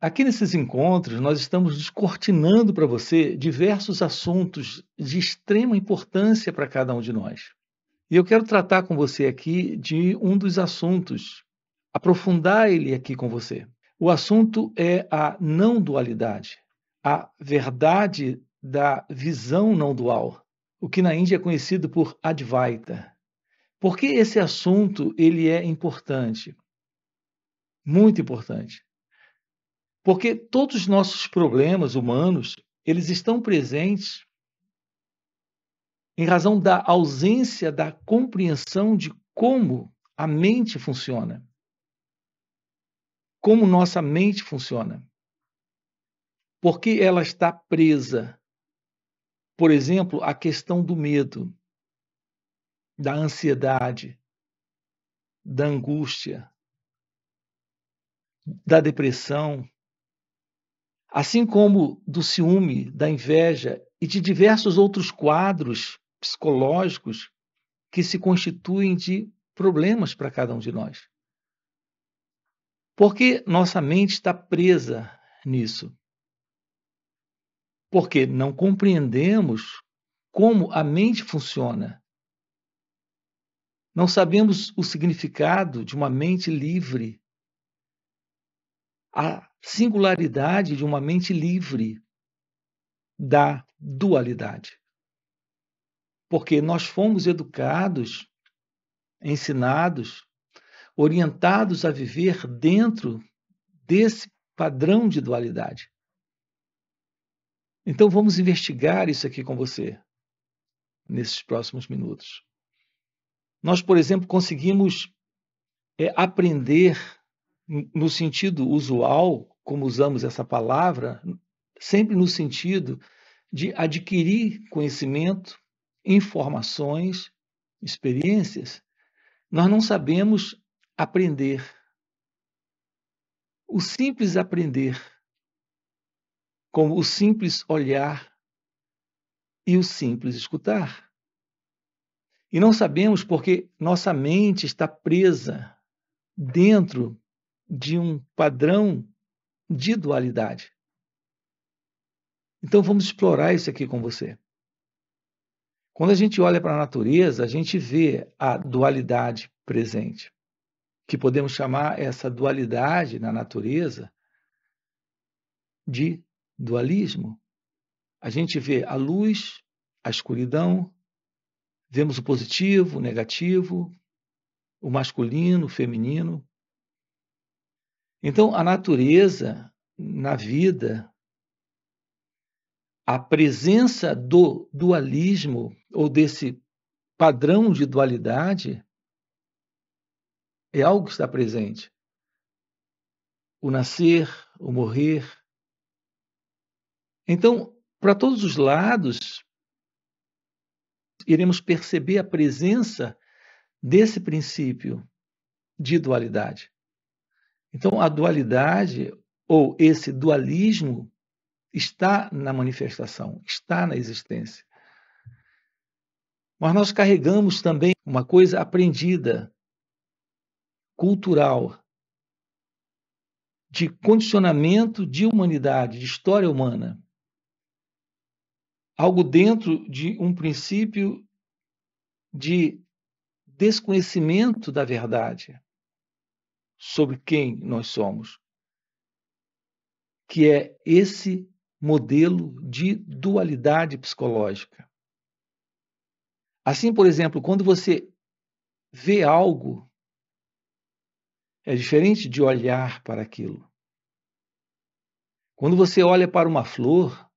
Aqui nesses encontros, nós estamos descortinando para você diversos assuntos de extrema importância para cada um de nós. E eu quero tratar com você aqui de um dos assuntos, aprofundar ele aqui com você. O assunto é a não dualidade, a verdade da visão não dual, o que na Índia é conhecido por Advaita. Por que esse assunto ele é importante? Muito importante. Porque todos os nossos problemas humanos, eles estão presentes em razão da ausência da compreensão de como a mente funciona. Como nossa mente funciona. Porque ela está presa, por exemplo, à questão do medo, da ansiedade, da angústia, da depressão, assim como do ciúme, da inveja e de diversos outros quadros psicológicos que se constituem de problemas para cada um de nós. Porque nossa mente está presa nisso. Porque não compreendemos como a mente funciona. Não sabemos o significado de uma mente livre. A singularidade de uma mente livre da dualidade. Porque nós fomos educados, ensinados, orientados a viver dentro desse padrão de dualidade. Então vamos investigar isso aqui com você nesses próximos minutos. Nós, por exemplo, conseguimos é, aprender no sentido usual, como usamos essa palavra, sempre no sentido de adquirir conhecimento, informações, experiências, nós não sabemos aprender. O simples aprender, como o simples olhar e o simples escutar. E não sabemos porque nossa mente está presa dentro de um padrão de dualidade. Então vamos explorar isso aqui com você. Quando a gente olha para a natureza, a gente vê a dualidade presente, que podemos chamar essa dualidade na natureza de dualismo. A gente vê a luz, a escuridão, vemos o positivo, o negativo, o masculino, o feminino, então, a natureza na vida, a presença do dualismo ou desse padrão de dualidade é algo que está presente. O nascer, o morrer. Então, para todos os lados, iremos perceber a presença desse princípio de dualidade. Então, a dualidade ou esse dualismo está na manifestação, está na existência. Mas nós carregamos também uma coisa aprendida, cultural, de condicionamento de humanidade, de história humana. Algo dentro de um princípio de desconhecimento da verdade sobre quem nós somos, que é esse modelo de dualidade psicológica. Assim, por exemplo, quando você vê algo, é diferente de olhar para aquilo. Quando você olha para uma flor,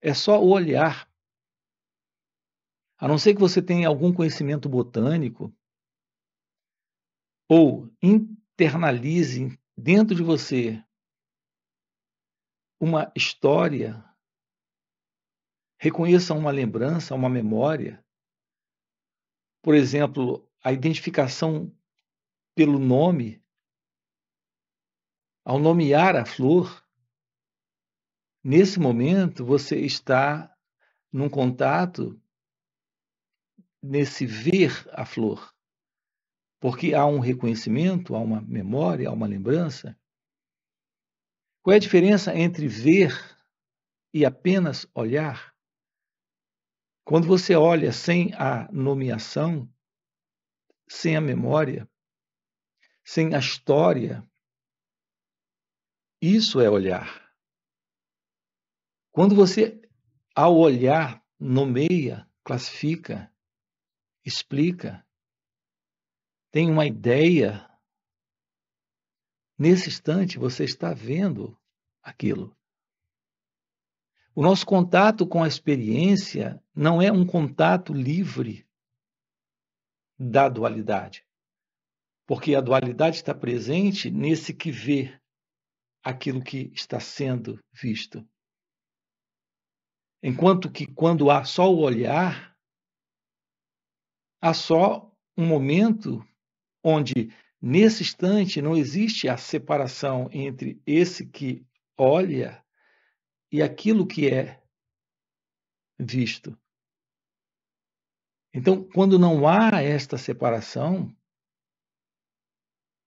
é só o olhar. A não ser que você tenha algum conhecimento botânico, ou internalize dentro de você uma história, reconheça uma lembrança, uma memória, por exemplo, a identificação pelo nome, ao nomear a flor, nesse momento você está num contato nesse ver a flor. Porque há um reconhecimento, há uma memória, há uma lembrança. Qual é a diferença entre ver e apenas olhar? Quando você olha sem a nomeação, sem a memória, sem a história, isso é olhar. Quando você, ao olhar, nomeia, classifica, explica, tem uma ideia, nesse instante você está vendo aquilo. O nosso contato com a experiência não é um contato livre da dualidade, porque a dualidade está presente nesse que vê aquilo que está sendo visto. Enquanto que quando há só o olhar, há só um momento onde nesse instante não existe a separação entre esse que olha e aquilo que é visto. Então, quando não há esta separação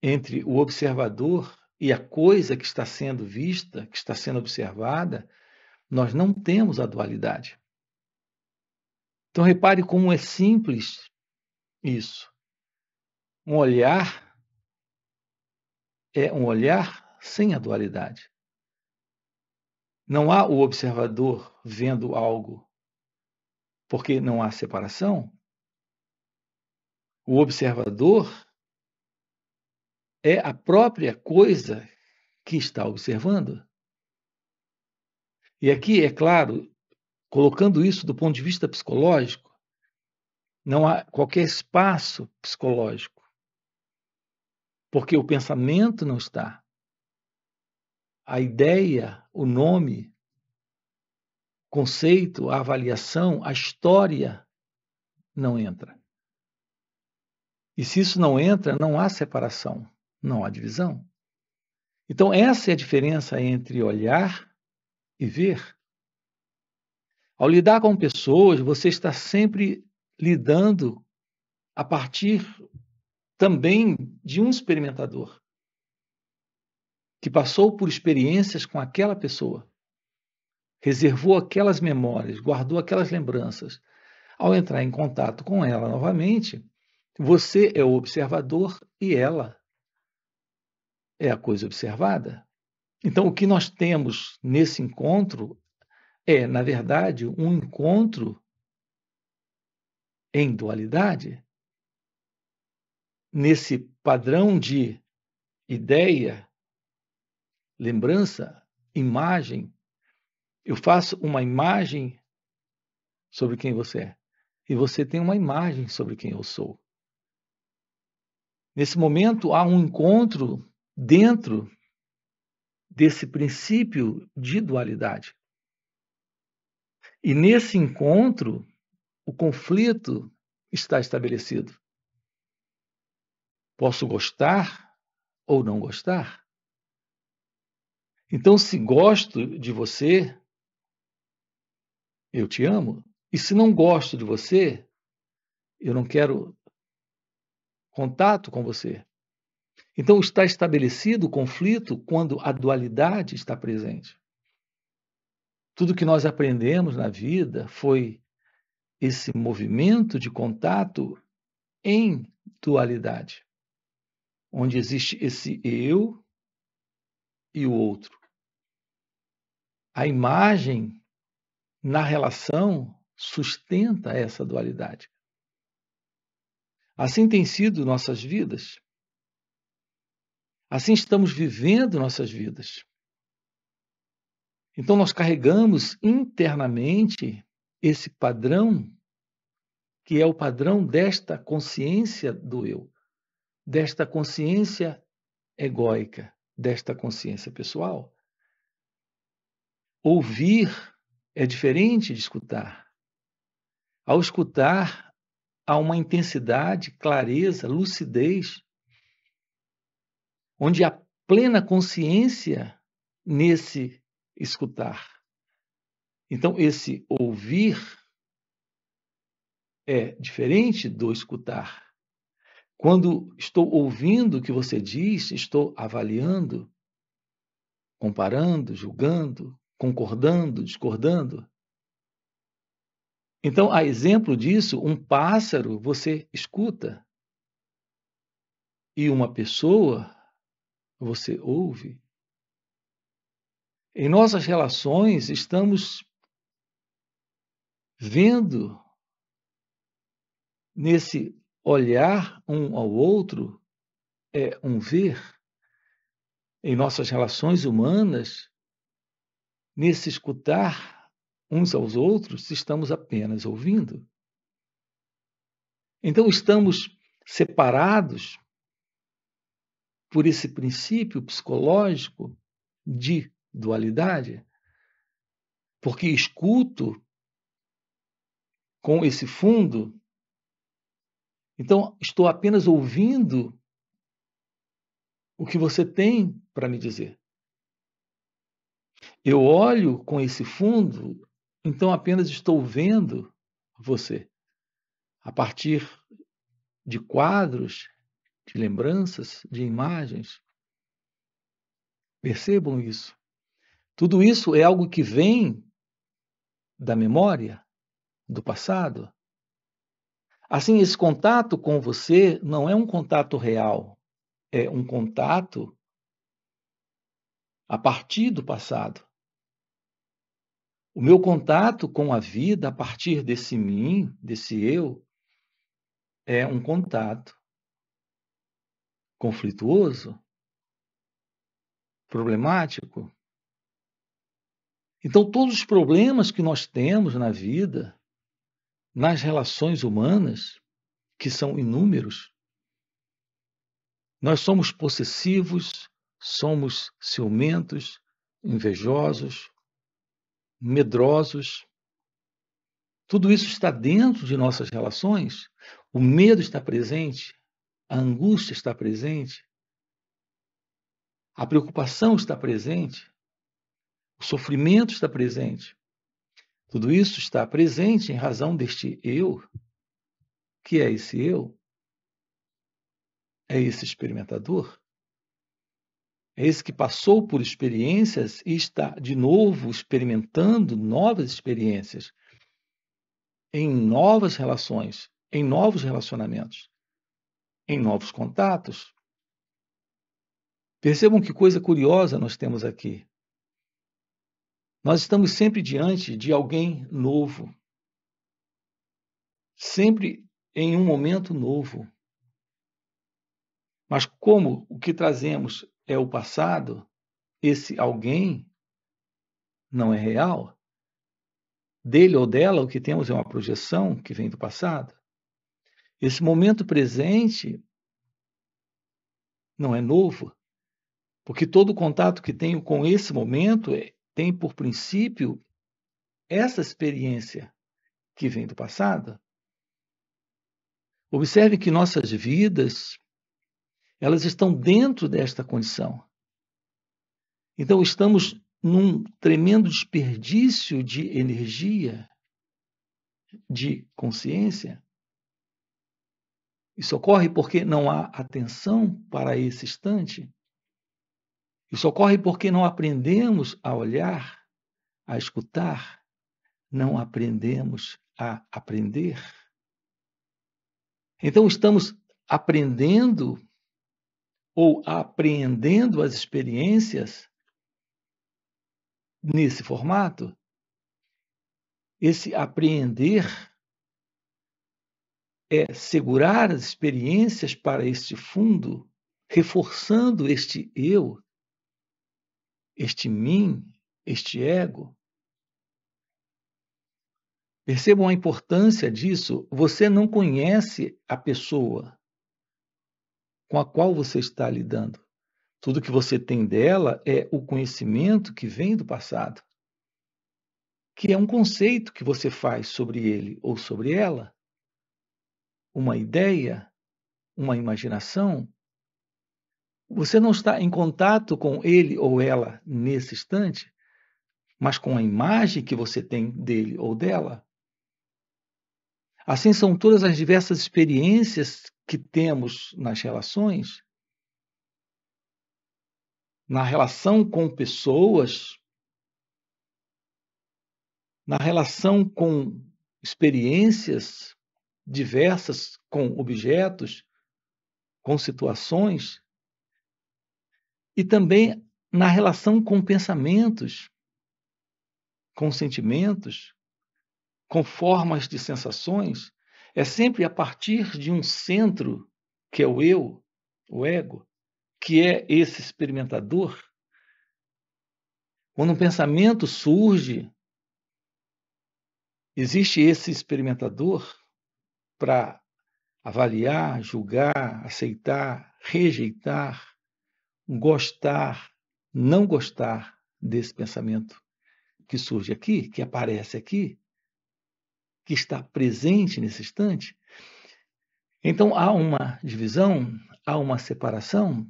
entre o observador e a coisa que está sendo vista, que está sendo observada, nós não temos a dualidade. Então, repare como é simples isso. Um olhar é um olhar sem a dualidade. Não há o observador vendo algo, porque não há separação. O observador é a própria coisa que está observando. E aqui, é claro, colocando isso do ponto de vista psicológico, não há qualquer espaço psicológico porque o pensamento não está. A ideia, o nome, conceito, a avaliação, a história não entra. E se isso não entra, não há separação, não há divisão. Então, essa é a diferença entre olhar e ver. Ao lidar com pessoas, você está sempre lidando a partir também de um experimentador que passou por experiências com aquela pessoa, reservou aquelas memórias, guardou aquelas lembranças. Ao entrar em contato com ela novamente, você é o observador e ela é a coisa observada. Então, o que nós temos nesse encontro é, na verdade, um encontro em dualidade nesse padrão de ideia, lembrança, imagem, eu faço uma imagem sobre quem você é e você tem uma imagem sobre quem eu sou. Nesse momento há um encontro dentro desse princípio de dualidade. E nesse encontro, o conflito está estabelecido. Posso gostar ou não gostar? Então, se gosto de você, eu te amo. E se não gosto de você, eu não quero contato com você. Então, está estabelecido o conflito quando a dualidade está presente. Tudo que nós aprendemos na vida foi esse movimento de contato em dualidade onde existe esse eu e o outro. A imagem na relação sustenta essa dualidade. Assim tem sido nossas vidas. Assim estamos vivendo nossas vidas. Então nós carregamos internamente esse padrão que é o padrão desta consciência do eu desta consciência egóica, desta consciência pessoal. Ouvir é diferente de escutar. Ao escutar, há uma intensidade, clareza, lucidez, onde há plena consciência nesse escutar. Então, esse ouvir é diferente do escutar. Quando estou ouvindo o que você diz, estou avaliando, comparando, julgando, concordando, discordando. Então, a exemplo disso, um pássaro você escuta e uma pessoa você ouve. Em nossas relações, estamos vendo nesse olhar um ao outro é um ver em nossas relações humanas, nesse escutar uns aos outros, se estamos apenas ouvindo. Então, estamos separados por esse princípio psicológico de dualidade, porque escuto com esse fundo então, estou apenas ouvindo o que você tem para me dizer. Eu olho com esse fundo, então apenas estou vendo você. A partir de quadros, de lembranças, de imagens. Percebam isso. Tudo isso é algo que vem da memória, do passado, Assim, esse contato com você não é um contato real, é um contato a partir do passado. O meu contato com a vida a partir desse mim, desse eu, é um contato conflituoso, problemático. Então, todos os problemas que nós temos na vida, nas relações humanas, que são inúmeros, nós somos possessivos, somos ciumentos, invejosos, medrosos. Tudo isso está dentro de nossas relações. O medo está presente, a angústia está presente, a preocupação está presente, o sofrimento está presente. Tudo isso está presente em razão deste eu. Que é esse eu? É esse experimentador? É esse que passou por experiências e está de novo experimentando novas experiências em novas relações, em novos relacionamentos, em novos contatos. Percebam que coisa curiosa nós temos aqui. Nós estamos sempre diante de alguém novo, sempre em um momento novo. Mas como o que trazemos é o passado, esse alguém não é real. Dele ou dela, o que temos é uma projeção que vem do passado. Esse momento presente não é novo, porque todo contato que tenho com esse momento é, tem por princípio essa experiência que vem do passado. Observe que nossas vidas elas estão dentro desta condição. Então estamos num tremendo desperdício de energia, de consciência. Isso ocorre porque não há atenção para esse instante. Isso ocorre porque não aprendemos a olhar, a escutar, não aprendemos a aprender. Então, estamos aprendendo ou apreendendo as experiências nesse formato, esse apreender é segurar as experiências para este fundo, reforçando este eu, este mim, este ego. Percebam a importância disso. Você não conhece a pessoa com a qual você está lidando. Tudo que você tem dela é o conhecimento que vem do passado, que é um conceito que você faz sobre ele ou sobre ela, uma ideia, uma imaginação, você não está em contato com ele ou ela nesse instante, mas com a imagem que você tem dele ou dela. Assim são todas as diversas experiências que temos nas relações, na relação com pessoas, na relação com experiências diversas, com objetos, com situações e também na relação com pensamentos, com sentimentos, com formas de sensações, é sempre a partir de um centro, que é o eu, o ego, que é esse experimentador. Quando um pensamento surge, existe esse experimentador para avaliar, julgar, aceitar, rejeitar, gostar, não gostar desse pensamento que surge aqui, que aparece aqui, que está presente nesse instante. Então há uma divisão, há uma separação.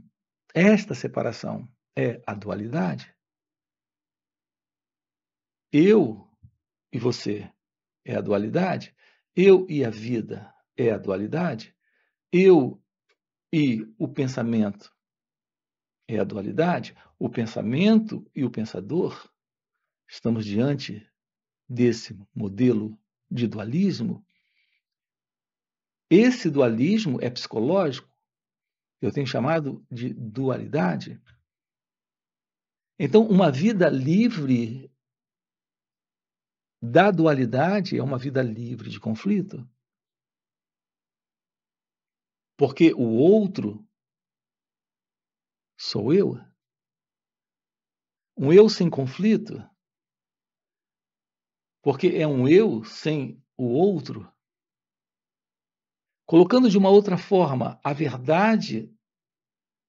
Esta separação é a dualidade. Eu e você é a dualidade. Eu e a vida é a dualidade. Eu e o pensamento é a dualidade, o pensamento e o pensador, estamos diante desse modelo de dualismo. Esse dualismo é psicológico, eu tenho chamado de dualidade. Então, uma vida livre da dualidade é uma vida livre de conflito. Porque o outro sou eu. Um eu sem conflito, porque é um eu sem o outro. Colocando de uma outra forma, a verdade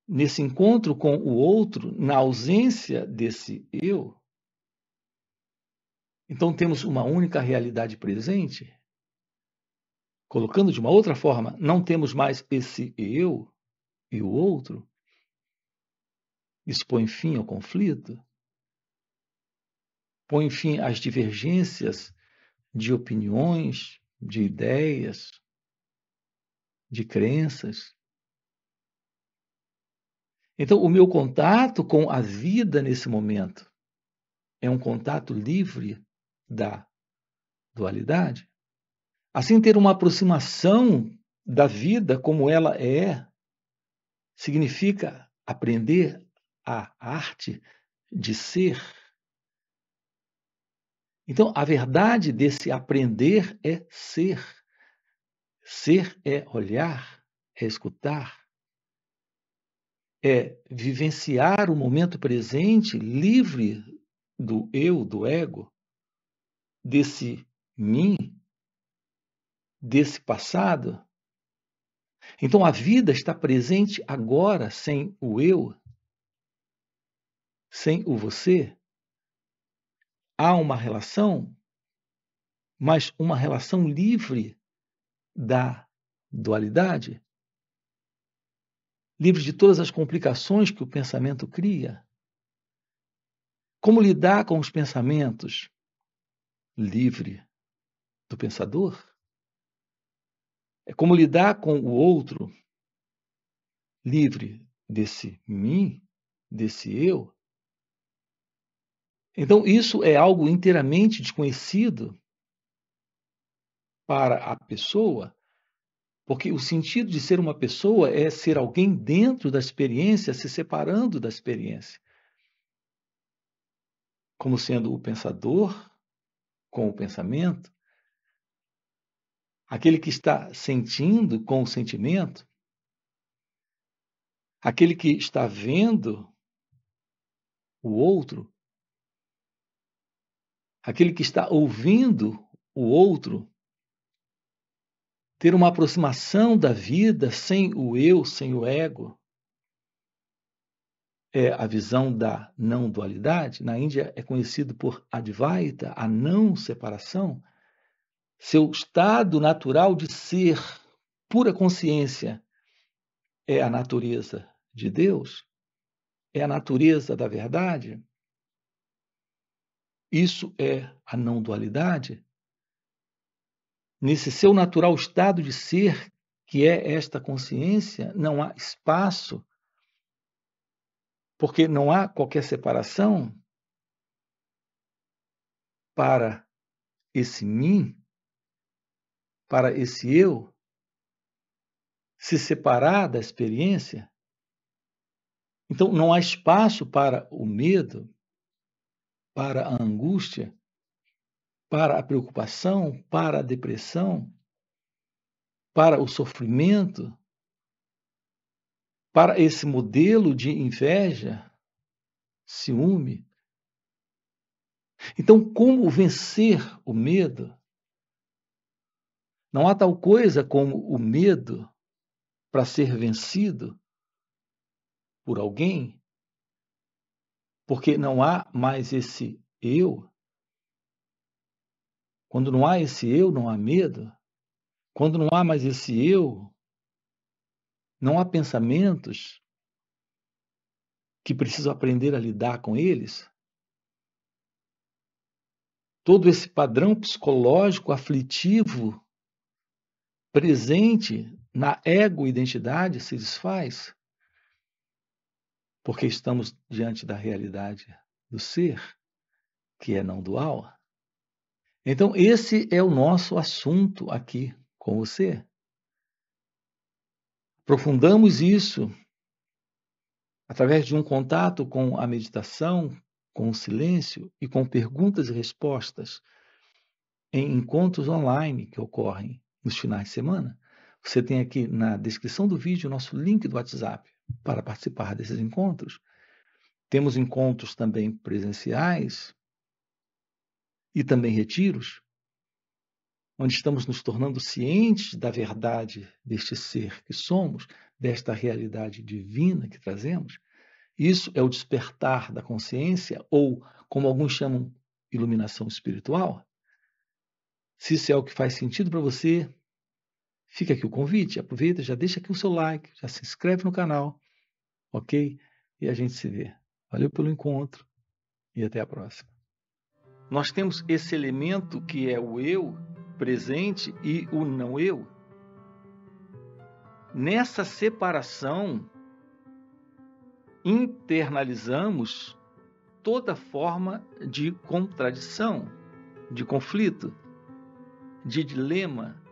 nesse encontro com o outro, na ausência desse eu. Então temos uma única realidade presente. Colocando de uma outra forma, não temos mais esse eu e o outro. Isso põe fim ao conflito? Põe fim às divergências de opiniões, de ideias, de crenças? Então, o meu contato com a vida nesse momento é um contato livre da dualidade. Assim, ter uma aproximação da vida como ela é significa aprender a arte de ser. Então, a verdade desse aprender é ser. Ser é olhar, é escutar, é vivenciar o momento presente livre do eu, do ego, desse mim, desse passado. Então, a vida está presente agora sem o eu, sem o você, há uma relação, mas uma relação livre da dualidade, livre de todas as complicações que o pensamento cria. Como lidar com os pensamentos? Livre do pensador? É como lidar com o outro? Livre desse mim, desse eu? Então, isso é algo inteiramente desconhecido para a pessoa, porque o sentido de ser uma pessoa é ser alguém dentro da experiência, se separando da experiência. Como sendo o pensador com o pensamento, aquele que está sentindo com o sentimento, aquele que está vendo o outro aquele que está ouvindo o outro, ter uma aproximação da vida sem o eu, sem o ego, é a visão da não dualidade. Na Índia é conhecido por Advaita, a não separação, seu estado natural de ser, pura consciência, é a natureza de Deus, é a natureza da verdade. Isso é a não dualidade? Nesse seu natural estado de ser, que é esta consciência, não há espaço, porque não há qualquer separação para esse mim, para esse eu, se separar da experiência. Então não há espaço para o medo, para a angústia, para a preocupação, para a depressão, para o sofrimento, para esse modelo de inveja, ciúme. Então, como vencer o medo? Não há tal coisa como o medo para ser vencido por alguém porque não há mais esse eu. Quando não há esse eu, não há medo. Quando não há mais esse eu, não há pensamentos que preciso aprender a lidar com eles. Todo esse padrão psicológico aflitivo presente na ego-identidade se desfaz porque estamos diante da realidade do ser, que é não dual. Então, esse é o nosso assunto aqui com você. Aprofundamos isso através de um contato com a meditação, com o silêncio e com perguntas e respostas em encontros online que ocorrem nos finais de semana. Você tem aqui na descrição do vídeo o nosso link do WhatsApp para participar desses encontros. Temos encontros também presenciais e também retiros, onde estamos nos tornando cientes da verdade deste ser que somos, desta realidade divina que trazemos. Isso é o despertar da consciência, ou como alguns chamam, iluminação espiritual. Se isso é o que faz sentido para você, Fica aqui o convite, aproveita, já deixa aqui o seu like, já se inscreve no canal, ok? E a gente se vê. Valeu pelo encontro e até a próxima. Nós temos esse elemento que é o eu presente e o não eu. Nessa separação, internalizamos toda forma de contradição, de conflito, de dilema